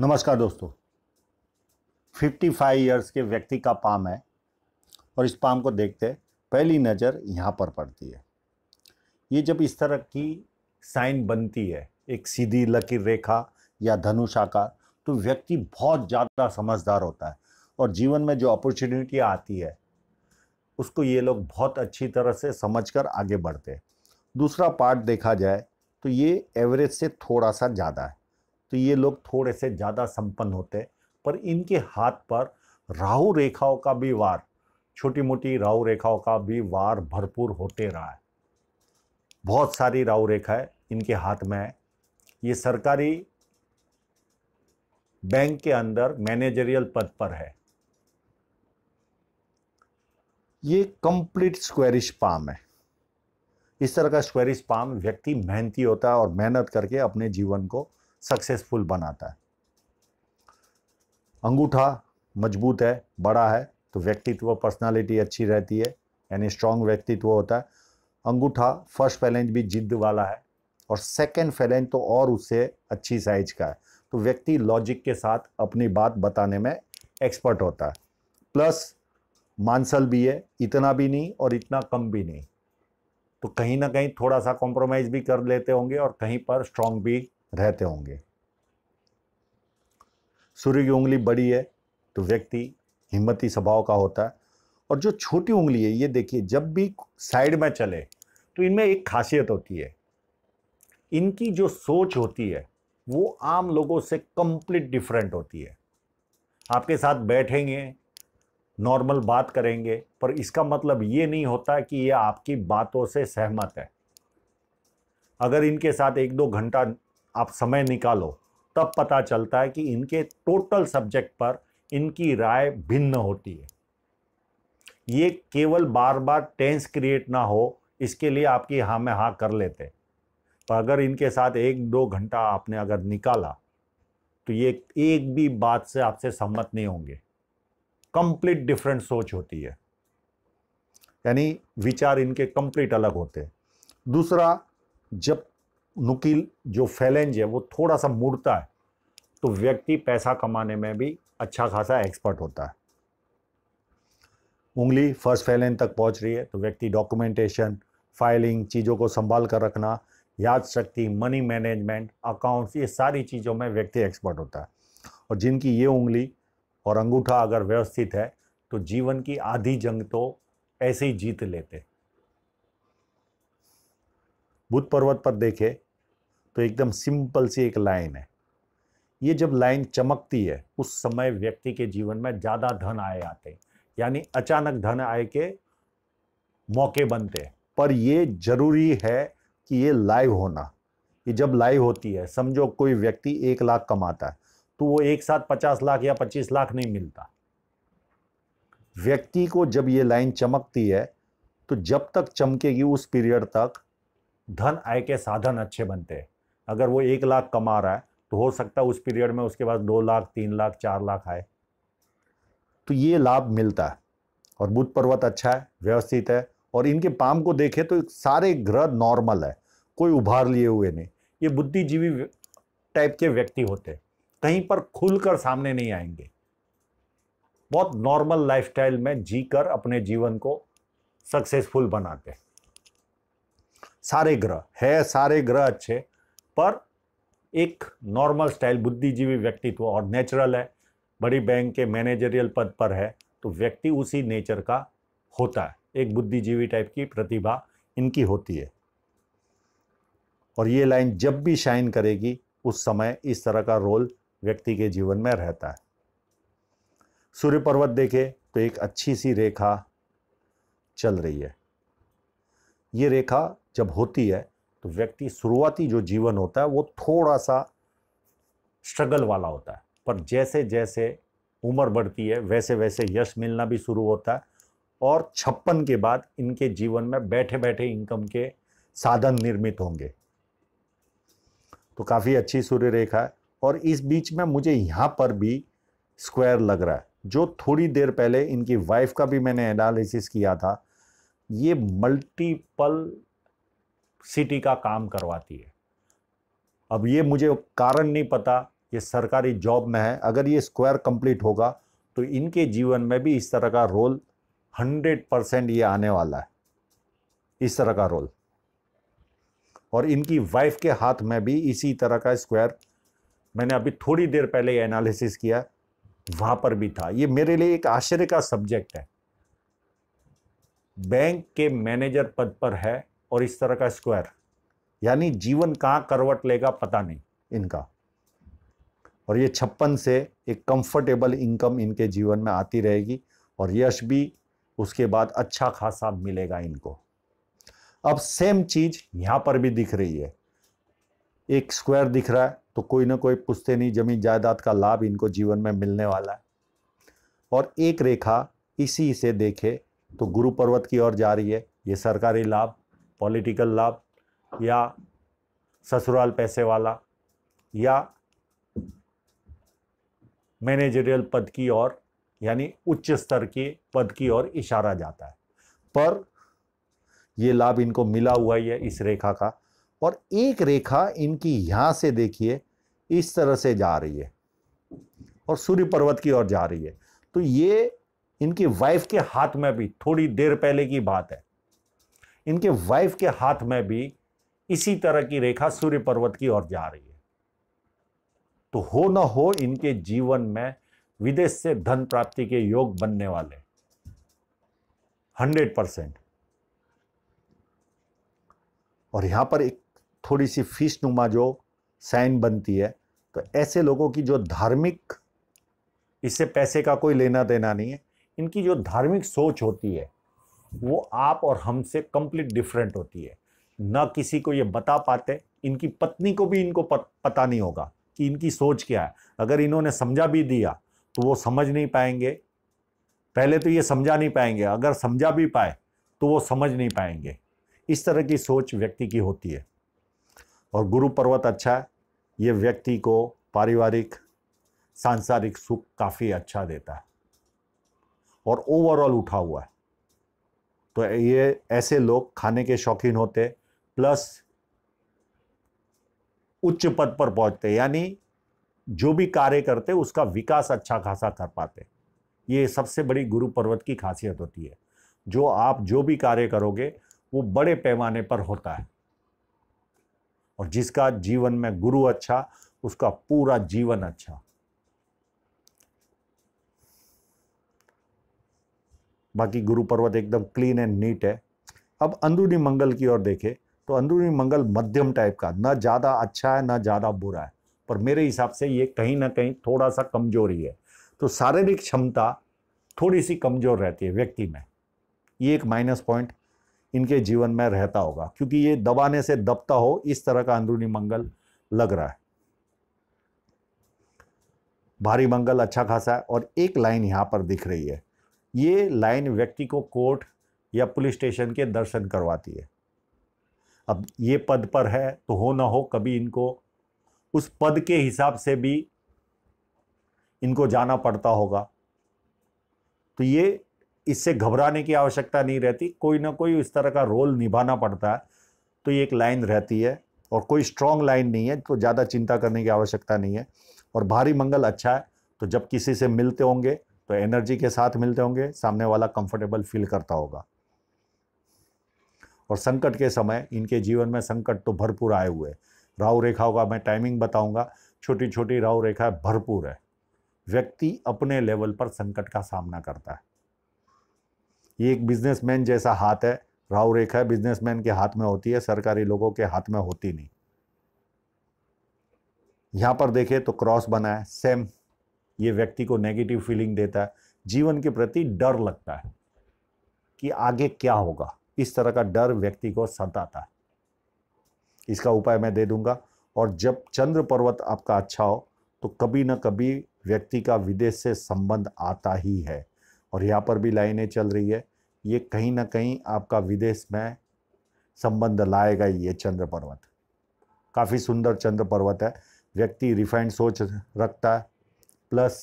नमस्कार दोस्तों 55 ईयर्स के व्यक्ति का पाम है और इस पाम को देखते पहली नज़र यहाँ पर पड़ती है ये जब इस तरह की साइन बनती है एक सीधी लकीर रेखा या धनुषाकार तो व्यक्ति बहुत ज़्यादा समझदार होता है और जीवन में जो अपॉर्चुनिटी आती है उसको ये लोग बहुत अच्छी तरह से समझकर आगे बढ़ते हैं दूसरा पार्ट देखा जाए तो ये एवरेज से थोड़ा सा ज़्यादा है तो ये लोग थोड़े से ज़्यादा संपन्न होते पर इनके हाथ पर राहु रेखाओं का भी वार छोटी मोटी राहु रेखाओं का भी वार भरपूर होते रहा है बहुत सारी राहु रेखाएं इनके हाथ में है ये सरकारी बैंक के अंदर मैनेजरियल पद पर है ये कंप्लीट स्क्वेरिश पाम है इस तरह का स्क्वेरिश पाम व्यक्ति मेहनती होता है और मेहनत करके अपने जीवन को सक्सेसफुल बनाता है अंगूठा मजबूत है बड़ा है तो व्यक्तित्व पर्सनालिटी अच्छी रहती है यानी स्ट्रांग व्यक्तित्व होता है अंगूठा फर्स्ट फैलेंज भी जिद्द वाला है और सेकेंड फैलेंज तो और उससे अच्छी साइज का है तो व्यक्ति लॉजिक के साथ अपनी बात बताने में एक्सपर्ट होता है प्लस मानसल भी है इतना भी नहीं और इतना कम भी नहीं तो कहीं ना कहीं थोड़ा सा कॉम्प्रोमाइज़ भी कर लेते होंगे और कहीं पर स्ट्रांग भी रहते होंगे सूर्य की उंगली बड़ी है तो व्यक्ति हिम्मती स्वभाव का होता है और जो छोटी उंगली है ये देखिए जब भी साइड में चले तो इनमें एक खासियत होती है इनकी जो सोच होती है वो आम लोगों से कंप्लीट डिफरेंट होती है आपके साथ बैठेंगे नॉर्मल बात करेंगे पर इसका मतलब ये नहीं होता कि ये आपकी बातों से सहमत है अगर इनके साथ एक दो घंटा आप समय निकालो तब पता चलता है कि इनके टोटल सब्जेक्ट पर इनकी राय भिन्न होती है ये केवल बार बार टेंस क्रिएट ना हो इसके लिए आपकी हाँ में हाँ कर लेते पर अगर इनके साथ एक दो घंटा आपने अगर निकाला तो ये एक भी बात से आपसे सहमत नहीं होंगे कंप्लीट डिफरेंट सोच होती है यानी विचार इनके कंप्लीट अलग होते हैं दूसरा जब नुकील जो फैलेंज है वो थोड़ा सा मुड़ता है तो व्यक्ति पैसा कमाने में भी अच्छा खासा एक्सपर्ट होता है उंगली फर्स्ट फैलेंज तक पहुंच रही है तो व्यक्ति डॉक्यूमेंटेशन फाइलिंग चीज़ों को संभाल कर रखना याद शक्ति मनी मैनेजमेंट अकाउंट्स ये सारी चीज़ों में व्यक्ति एक्सपर्ट होता है और जिनकी ये उंगली और अंगूठा अगर व्यवस्थित है तो जीवन की आधी जंग तो ऐसे ही जीत लेते बुध पर्वत पर देखे तो एकदम सिंपल सी एक लाइन है ये जब लाइन चमकती है उस समय व्यक्ति के जीवन में ज़्यादा धन आए आते हैं यानी अचानक धन आय के मौके बनते हैं पर ये जरूरी है कि ये लाइव होना ये जब लाइव होती है समझो कोई व्यक्ति एक लाख कमाता है तो वो एक साथ पचास लाख या पच्चीस लाख नहीं मिलता व्यक्ति को जब ये लाइन चमकती है तो जब तक चमकेगी उस पीरियड तक धन आय के साधन अच्छे बनते हैं अगर वो एक लाख कमा रहा है तो हो सकता है उस पीरियड में उसके पास दो लाख तीन लाख चार लाख आए तो ये लाभ मिलता है और बुध पर्वत अच्छा है व्यवस्थित है और इनके पाम को देखें तो सारे ग्रह नॉर्मल है कोई उभार लिए हुए नहीं ये बुद्धिजीवी टाइप के व्यक्ति होते हैं कहीं पर खुलकर सामने नहीं आएंगे बहुत नॉर्मल लाइफस्टाइल में जीकर अपने जीवन को सक्सेसफुल बनाते सारे ग्रह है सारे ग्रह अच्छे पर एक नॉर्मल स्टाइल बुद्धिजीवी व्यक्तित्व तो और नेचुरल है बड़ी बैंक के मैनेजरियल पद पर है तो व्यक्ति उसी नेचर का होता है एक बुद्धिजीवी टाइप की प्रतिभा इनकी होती है और ये लाइन जब भी शाइन करेगी उस समय इस तरह का रोल व्यक्ति के जीवन में रहता है सूर्य पर्वत देखे तो एक अच्छी सी रेखा चल रही है ये रेखा जब होती है व्यक्ति शुरुआती जो जीवन होता है वो थोड़ा सा स्ट्रगल वाला होता है पर जैसे जैसे उम्र बढ़ती है वैसे वैसे यश मिलना भी शुरू होता है और छप्पन के बाद इनके जीवन में बैठे बैठे इनकम के साधन निर्मित होंगे तो काफ़ी अच्छी सूर्य रेखा है और इस बीच में मुझे यहाँ पर भी स्क्वायर लग रहा है जो थोड़ी देर पहले इनकी वाइफ का भी मैंने एनालिसिस किया था ये मल्टीपल सिटी का काम करवाती है अब ये मुझे कारण नहीं पता ये सरकारी जॉब में है अगर ये स्क्वायर कंप्लीट होगा तो इनके जीवन में भी इस तरह का रोल हंड्रेड परसेंट ये आने वाला है इस तरह का रोल और इनकी वाइफ के हाथ में भी इसी तरह का स्क्वायर मैंने अभी थोड़ी देर पहले एनालिसिस किया वहां पर भी था ये मेरे लिए एक आश्चर्य का सब्जेक्ट है बैंक के मैनेजर पद पर है और इस तरह का स्क्वायर यानी जीवन कहाँ करवट लेगा पता नहीं इनका और ये छप्पन से एक कंफर्टेबल इनकम इनके जीवन में आती रहेगी और यश भी उसके बाद अच्छा खासा मिलेगा इनको अब सेम चीज़ यहाँ पर भी दिख रही है एक स्क्वायर दिख रहा है तो कोई ना कोई पुश्ते नहीं जमीन जायदाद का लाभ इनको जीवन में मिलने वाला है और एक रेखा इसी से देखे तो गुरु पर्वत की ओर जा रही है ये सरकारी लाभ पॉलिटिकल लाभ या ससुराल पैसे वाला या मैनेजरियल पद की ओर यानी उच्च स्तर के पद की ओर इशारा जाता है पर ये लाभ इनको मिला हुआ ही है इस रेखा का और एक रेखा इनकी यहाँ से देखिए इस तरह से जा रही है और सूर्य पर्वत की ओर जा रही है तो ये इनकी वाइफ के हाथ में भी थोड़ी देर पहले की बात है इनके वाइफ के हाथ में भी इसी तरह की रेखा सूर्य पर्वत की ओर जा रही है तो हो ना हो इनके जीवन में विदेश से धन प्राप्ति के योग बनने वाले हंड्रेड परसेंट और यहां पर एक थोड़ी सी फीस नुमा जो साइन बनती है तो ऐसे लोगों की जो धार्मिक इससे पैसे का कोई लेना देना नहीं है इनकी जो धार्मिक सोच होती है वो आप और हमसे कंप्लीट डिफरेंट होती है ना किसी को ये बता पाते इनकी पत्नी को भी इनको पता नहीं होगा कि इनकी सोच क्या है अगर इन्होंने समझा भी दिया तो वो समझ नहीं पाएंगे पहले तो ये समझा नहीं पाएंगे अगर समझा भी पाए तो वो समझ नहीं पाएंगे इस तरह की सोच व्यक्ति की होती है और गुरु पर्वत अच्छा है ये व्यक्ति को पारिवारिक सांसारिक सुख काफ़ी अच्छा देता है और ओवरऑल उठा हुआ है तो ये ऐसे लोग खाने के शौकीन होते प्लस उच्च पद पर पहुंचते यानी जो भी कार्य करते उसका विकास अच्छा खासा कर पाते ये सबसे बड़ी गुरु पर्वत की खासियत होती है जो आप जो भी कार्य करोगे वो बड़े पैमाने पर होता है और जिसका जीवन में गुरु अच्छा उसका पूरा जीवन अच्छा बाकी गुरु पर्वत एकदम क्लीन एंड नीट है अब अंदरूनी मंगल की ओर देखें तो अंदरूनी मंगल मध्यम टाइप का ना ज़्यादा अच्छा है ना ज़्यादा बुरा है पर मेरे हिसाब से ये कहीं ना कहीं थोड़ा सा ही है तो शारीरिक क्षमता थोड़ी सी कमज़ोर रहती है व्यक्ति में ये एक माइनस पॉइंट इनके जीवन में रहता होगा क्योंकि ये दबाने से दबता हो इस तरह का अंदरूनी मंगल लग रहा है भारी मंगल अच्छा खासा है और एक लाइन यहाँ पर दिख रही है ये लाइन व्यक्ति को कोर्ट या पुलिस स्टेशन के दर्शन करवाती है अब ये पद पर है तो हो ना हो कभी इनको उस पद के हिसाब से भी इनको जाना पड़ता होगा तो ये इससे घबराने की आवश्यकता नहीं रहती कोई ना कोई इस तरह का रोल निभाना पड़ता है तो ये एक लाइन रहती है और कोई स्ट्रांग लाइन नहीं है तो ज़्यादा चिंता करने की आवश्यकता नहीं है और भारी मंगल अच्छा है तो जब किसी से मिलते होंगे तो एनर्जी के साथ मिलते होंगे सामने वाला कंफर्टेबल फील करता होगा और संकट के समय इनके जीवन में संकट तो भरपूर आए हुए राहु रेखाओं का मैं टाइमिंग बताऊंगा छोटी छोटी राहु रेखा भरपूर है व्यक्ति अपने लेवल पर संकट का सामना करता है ये एक बिजनेसमैन जैसा हाथ है राहु रेखा बिजनेसमैन के हाथ में होती है सरकारी लोगों के हाथ में होती नहीं यहां पर देखे तो क्रॉस बना है सेम ये व्यक्ति को नेगेटिव फीलिंग देता है जीवन के प्रति डर लगता है कि आगे क्या होगा इस तरह का डर व्यक्ति को सताता है इसका उपाय मैं दे दूंगा और जब चंद्र पर्वत आपका अच्छा हो तो कभी ना कभी व्यक्ति का विदेश से संबंध आता ही है और यहाँ पर भी लाइनें चल रही है ये कहीं ना कहीं आपका विदेश में संबंध लाएगा ही ये चंद्र पर्वत काफ़ी सुंदर चंद्र पर्वत है व्यक्ति रिफाइंड सोच रखता है प्लस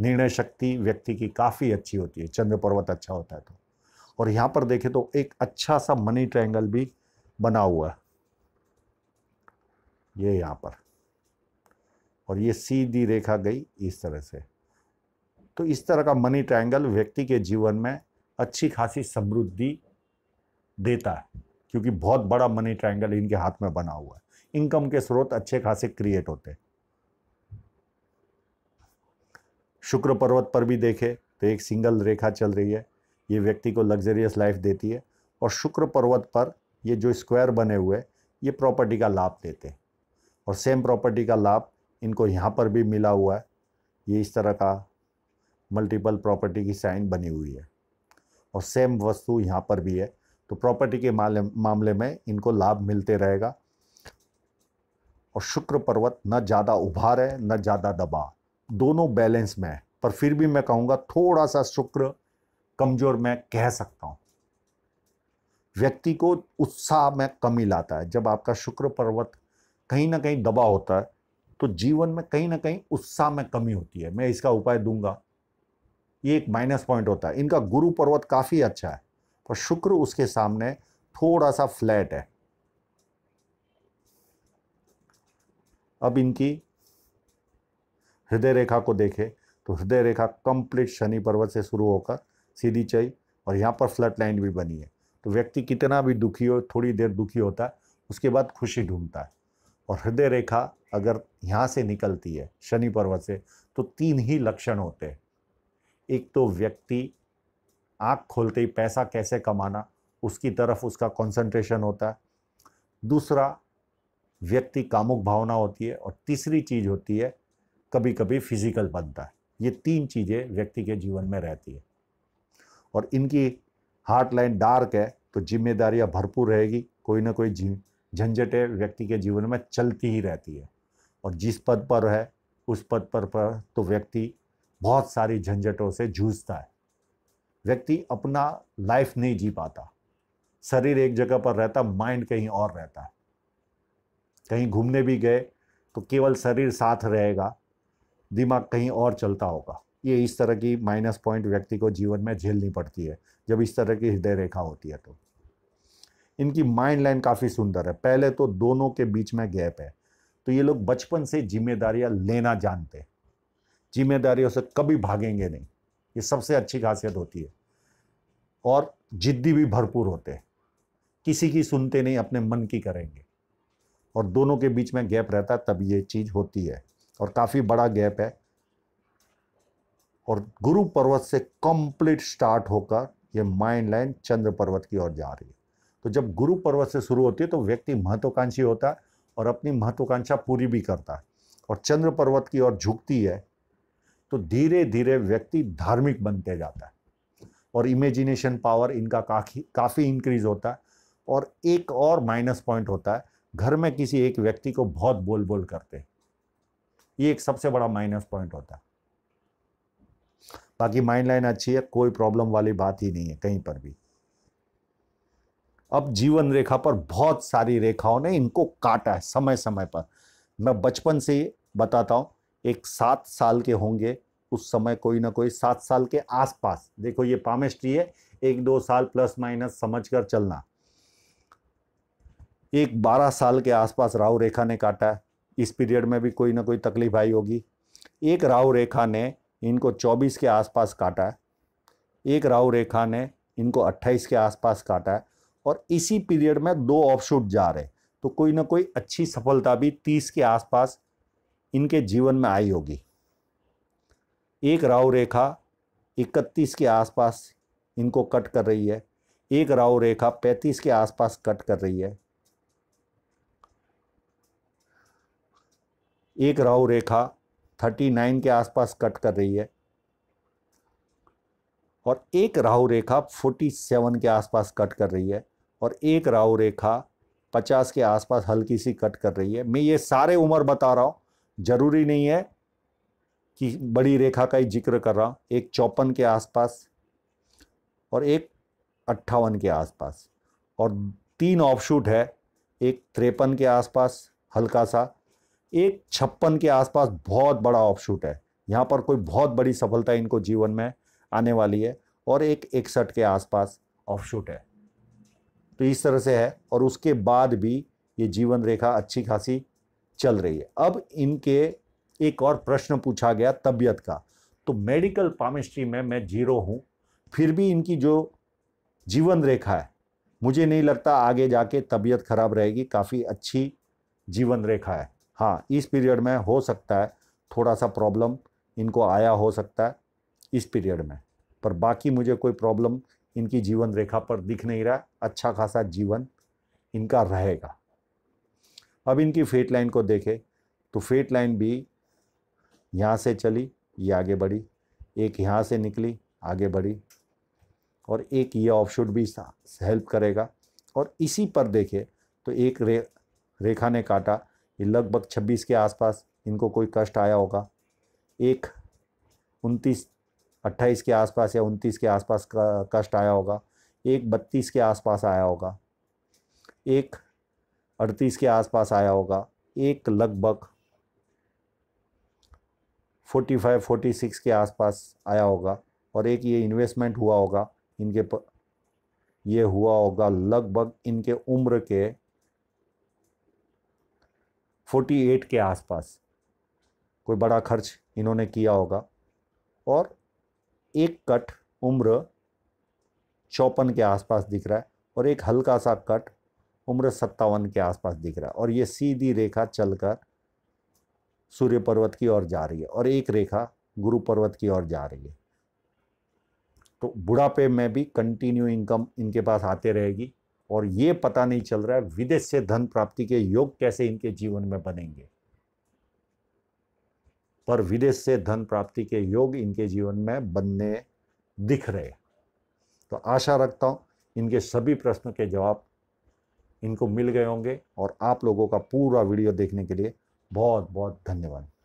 निर्णय शक्ति व्यक्ति की काफ़ी अच्छी होती है चंद्र पर्वत अच्छा होता है तो और यहाँ पर देखें तो एक अच्छा सा मनी ट्रायंगल भी बना हुआ है ये यहाँ पर और ये सीधी रेखा गई इस तरह से तो इस तरह का मनी ट्रायंगल व्यक्ति के जीवन में अच्छी खासी समृद्धि देता है क्योंकि बहुत बड़ा मनी ट्रायंगल इनके हाथ में बना हुआ है इनकम के स्रोत अच्छे खासे क्रिएट होते हैं शुक्र पर्वत पर भी देखें तो एक सिंगल रेखा चल रही है ये व्यक्ति को लग्जरियस लाइफ देती है और शुक्र पर्वत पर ये जो स्क्वायर बने हुए ये प्रॉपर्टी का लाभ देते हैं और सेम प्रॉपर्टी का लाभ इनको यहाँ पर भी मिला हुआ है ये इस तरह का मल्टीपल प्रॉपर्टी की साइन बनी हुई है और सेम वस्तु यहाँ पर भी है तो प्रॉपर्टी के मामले में इनको लाभ मिलते रहेगा और शुक्र पर्वत न ज़्यादा उभार है न ज़्यादा दबाव दोनों बैलेंस में है पर फिर भी मैं कहूंगा थोड़ा सा शुक्र कमज़ोर मैं कह सकता हूं व्यक्ति को उत्साह में कमी लाता है जब आपका शुक्र पर्वत कहीं ना कहीं दबा होता है तो जीवन में कहीं ना कहीं उत्साह में कमी होती है मैं इसका उपाय दूंगा ये एक माइनस पॉइंट होता है इनका गुरु पर्वत काफ़ी अच्छा है पर शुक्र उसके सामने थोड़ा सा फ्लैट है अब इनकी हृदय रेखा को देखें तो हृदय रेखा कंप्लीट शनि पर्वत से शुरू होकर सीधी चई और यहाँ पर फ्लट लाइन भी बनी है तो व्यक्ति कितना भी दुखी हो थोड़ी देर दुखी होता है उसके बाद खुशी ढूंढता है और हृदय रेखा अगर यहाँ से निकलती है शनि पर्वत से तो तीन ही लक्षण होते हैं एक तो व्यक्ति आँख खोलते ही पैसा कैसे कमाना उसकी तरफ उसका कंसंट्रेशन होता है दूसरा व्यक्ति कामुक भावना होती है और तीसरी चीज़ होती है कभी कभी फिजिकल बनता है ये तीन चीज़ें व्यक्ति के जीवन में रहती है और इनकी हार्ट लाइन डार्क है तो जिम्मेदारियाँ भरपूर रहेगी कोई ना कोई झंझटें व्यक्ति के जीवन में चलती ही रहती है और जिस पद पर है उस पद पर, पर तो व्यक्ति बहुत सारी झंझटों से जूझता है व्यक्ति अपना लाइफ नहीं जी पाता शरीर एक जगह पर रहता माइंड कहीं और रहता है कहीं घूमने भी गए तो केवल शरीर साथ रहेगा दिमाग कहीं और चलता होगा ये इस तरह की माइनस पॉइंट व्यक्ति को जीवन में झेलनी पड़ती है जब इस तरह की हृदय रेखा होती है तो इनकी माइंड लाइन काफ़ी सुंदर है पहले तो दोनों के बीच में गैप है तो ये लोग बचपन से जिम्मेदारियाँ लेना जानते हैं जिम्मेदारियों से कभी भागेंगे नहीं ये सबसे अच्छी खासियत होती है और जिद्दी भी भरपूर होते हैं किसी की सुनते नहीं अपने मन की करेंगे और दोनों के बीच में गैप रहता तब ये चीज़ होती है और काफ़ी बड़ा गैप है और गुरु पर्वत से कंप्लीट स्टार्ट होकर ये माइंड लाइन चंद्र पर्वत की ओर जा रही है तो जब गुरु पर्वत से शुरू होती है तो व्यक्ति महत्वाकांक्षी होता है और अपनी महत्वाकांक्षा पूरी भी करता है और चंद्र पर्वत की ओर झुकती है तो धीरे धीरे व्यक्ति धार्मिक बनते जाता है और इमेजिनेशन पावर इनका काफ़ी काफ़ी इंक्रीज होता है और एक और माइनस पॉइंट होता है घर में किसी एक व्यक्ति को बहुत बोल बोल करते हैं ये एक सबसे बड़ा माइनस पॉइंट होता है बाकी माइंड लाइन अच्छी है कोई प्रॉब्लम वाली बात ही नहीं है कहीं पर भी अब जीवन रेखा पर बहुत सारी रेखाओं ने इनको काटा है समय समय पर मैं बचपन से बताता हूं एक सात साल के होंगे उस समय कोई ना कोई सात साल के आसपास देखो ये पामेस्ट्री है एक दो साल प्लस माइनस समझ कर चलना एक बारह साल के आसपास राहु रेखा ने काटा है इस पीरियड में भी कोई ना कोई तकलीफ आई होगी एक राहु रेखा ने इनको 24 के आसपास काटा है एक राहु रेखा ने इनको 28 के आसपास काटा है और इसी पीरियड में दो ऑफशूट जा रहे तो कोई ना कोई अच्छी सफलता भी 30 के आसपास इनके जीवन में आई होगी एक राहु रेखा 31 के आसपास इनको कट कर रही है एक राहु रेखा 35 के आसपास कट कर रही है एक राहु रेखा 39 के आसपास कट कर रही है और एक राहु रेखा 47 के आसपास कट कर रही है और एक राहु रेखा 50 के आसपास हल्की सी कट कर रही है मैं ये सारे उम्र बता रहा हूँ ज़रूरी नहीं है कि बड़ी रेखा का ही जिक्र कर रहा हूँ एक चौपन के आसपास और एक अट्ठावन के आसपास और तीन ऑफशूट है एक त्रेपन के आसपास हल्का सा एक छप्पन के आसपास बहुत बड़ा ऑफशूट है यहाँ पर कोई बहुत बड़ी सफलता इनको जीवन में आने वाली है और एक इकसठ के आसपास ऑफशूट है तो इस तरह से है और उसके बाद भी ये जीवन रेखा अच्छी खासी चल रही है अब इनके एक और प्रश्न पूछा गया तबीयत का तो मेडिकल पामिस्ट्री में मैं जीरो हूँ फिर भी इनकी जो जीवन रेखा है मुझे नहीं लगता आगे जाके तबीयत खराब रहेगी काफ़ी अच्छी जीवन रेखा है हाँ इस पीरियड में हो सकता है थोड़ा सा प्रॉब्लम इनको आया हो सकता है इस पीरियड में पर बाकी मुझे कोई प्रॉब्लम इनकी जीवन रेखा पर दिख नहीं रहा अच्छा खासा जीवन इनका रहेगा अब इनकी फेट लाइन को देखें तो फेट लाइन भी यहाँ से चली ये आगे बढ़ी एक यहाँ से निकली आगे बढ़ी और एक ये ऑफशूट भी हेल्प करेगा और इसी पर देखें तो एक रे रेखा ने काटा ये लगभग छब्बीस के आसपास इनको कोई कष्ट आया होगा एक उनतीस अट्ठाईस के आसपास या उनतीस के आसपास का कष्ट आया होगा एक बत्तीस के आसपास आया होगा एक अड़तीस के आसपास आया होगा एक लगभग फोर्टी फाइव फोर्टी सिक्स के आसपास आया होगा और एक ये इन्वेस्टमेंट हुआ होगा इनके प, ये हुआ होगा लगभग इनके उम्र के फोर्टी एट के आसपास कोई बड़ा खर्च इन्होंने किया होगा और एक कट उम्र चौपन के आसपास दिख रहा है और एक हल्का सा कट उम्र सत्तावन के आसपास दिख रहा है और ये सीधी रेखा चलकर सूर्य पर्वत की ओर जा रही है और एक रेखा गुरु पर्वत की ओर जा रही है तो बुढ़ापे में भी कंटिन्यू इनकम इनके पास आते रहेगी और ये पता नहीं चल रहा है विदेश से धन प्राप्ति के योग कैसे इनके जीवन में बनेंगे पर विदेश से धन प्राप्ति के योग इनके जीवन में बनने दिख रहे तो आशा रखता हूँ इनके सभी प्रश्नों के जवाब इनको मिल गए होंगे और आप लोगों का पूरा वीडियो देखने के लिए बहुत बहुत धन्यवाद